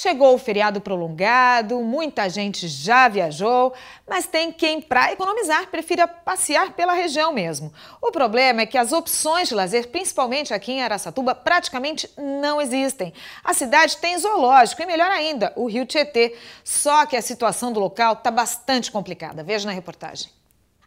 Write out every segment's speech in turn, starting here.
Chegou o feriado prolongado, muita gente já viajou, mas tem quem, para economizar, prefira passear pela região mesmo. O problema é que as opções de lazer, principalmente aqui em Araçatuba, praticamente não existem. A cidade tem zoológico e, melhor ainda, o Rio Tietê. Só que a situação do local está bastante complicada. Veja na reportagem.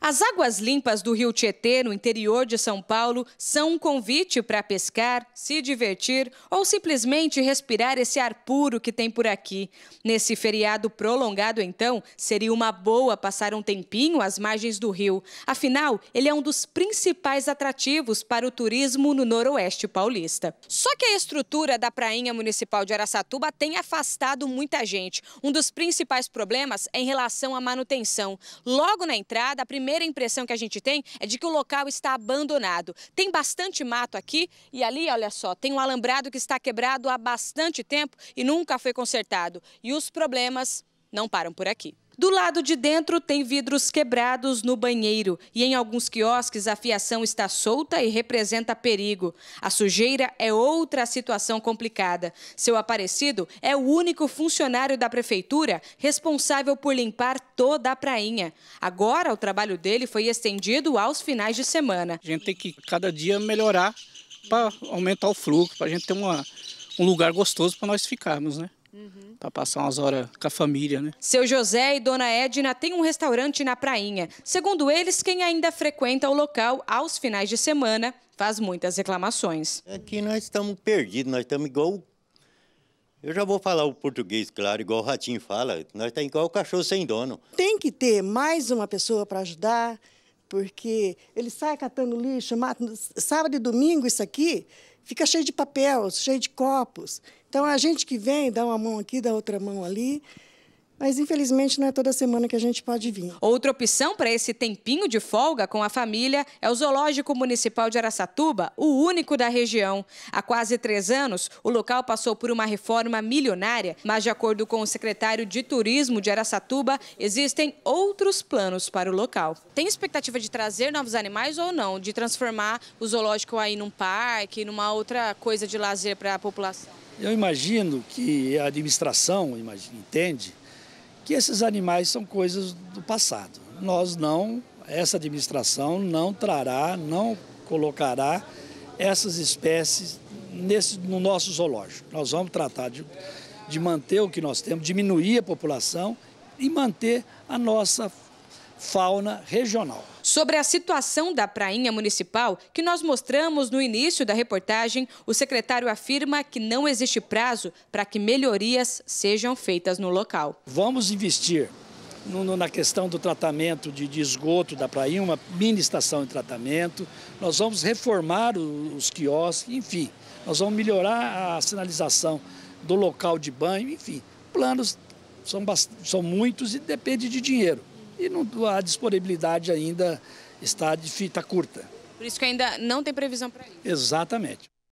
As águas limpas do Rio Tietê, no interior de São Paulo, são um convite para pescar, se divertir ou simplesmente respirar esse ar puro que tem por aqui. Nesse feriado prolongado, então, seria uma boa passar um tempinho às margens do rio. Afinal, ele é um dos principais atrativos para o turismo no Noroeste paulista. Só que a estrutura da Prainha Municipal de Araçatuba tem afastado muita gente. Um dos principais problemas é em relação à manutenção. Logo na entrada, a primeira primeira impressão que a gente tem é de que o local está abandonado. Tem bastante mato aqui e ali, olha só, tem um alambrado que está quebrado há bastante tempo e nunca foi consertado. E os problemas não param por aqui. Do lado de dentro tem vidros quebrados no banheiro e em alguns quiosques a fiação está solta e representa perigo. A sujeira é outra situação complicada. Seu aparecido é o único funcionário da prefeitura responsável por limpar toda a prainha. Agora o trabalho dele foi estendido aos finais de semana. A gente tem que cada dia melhorar para aumentar o fluxo, para a gente ter uma, um lugar gostoso para nós ficarmos, né? Uhum. Para passar umas horas com a família, né? Seu José e Dona Edna têm um restaurante na prainha. Segundo eles, quem ainda frequenta o local aos finais de semana faz muitas reclamações. Aqui é nós estamos perdidos, nós estamos igual. Eu já vou falar o português, claro, igual o Ratinho fala. Nós estamos tá igual o cachorro sem dono. Tem que ter mais uma pessoa para ajudar, porque ele sai catando lixo, mata... sábado e domingo isso aqui fica cheio de papel, cheio de copos. Então, a gente que vem, dá uma mão aqui, dá outra mão ali, mas infelizmente não é toda semana que a gente pode vir. Outra opção para esse tempinho de folga com a família é o Zoológico Municipal de Araçatuba, o único da região. Há quase três anos, o local passou por uma reforma milionária, mas de acordo com o secretário de Turismo de Araçatuba, existem outros planos para o local. Tem expectativa de trazer novos animais ou não? De transformar o zoológico aí num parque, numa outra coisa de lazer para a população? Eu imagino que a administração imagino, entende que esses animais são coisas do passado. Nós não, essa administração não trará, não colocará essas espécies nesse, no nosso zoológico. Nós vamos tratar de, de manter o que nós temos, diminuir a população e manter a nossa fauna regional. Sobre a situação da prainha municipal, que nós mostramos no início da reportagem, o secretário afirma que não existe prazo para que melhorias sejam feitas no local. Vamos investir na questão do tratamento de, esgoto da praia, uma mini estação de tratamento. Nós vamos reformar os quiosques, enfim. Nós vamos melhorar a sinalização do local de banho, enfim. Planos são, são muitos e depende de dinheiro e não, a disponibilidade ainda está, está curta. Por isso que ainda não tem previsão para isso. Exatamente.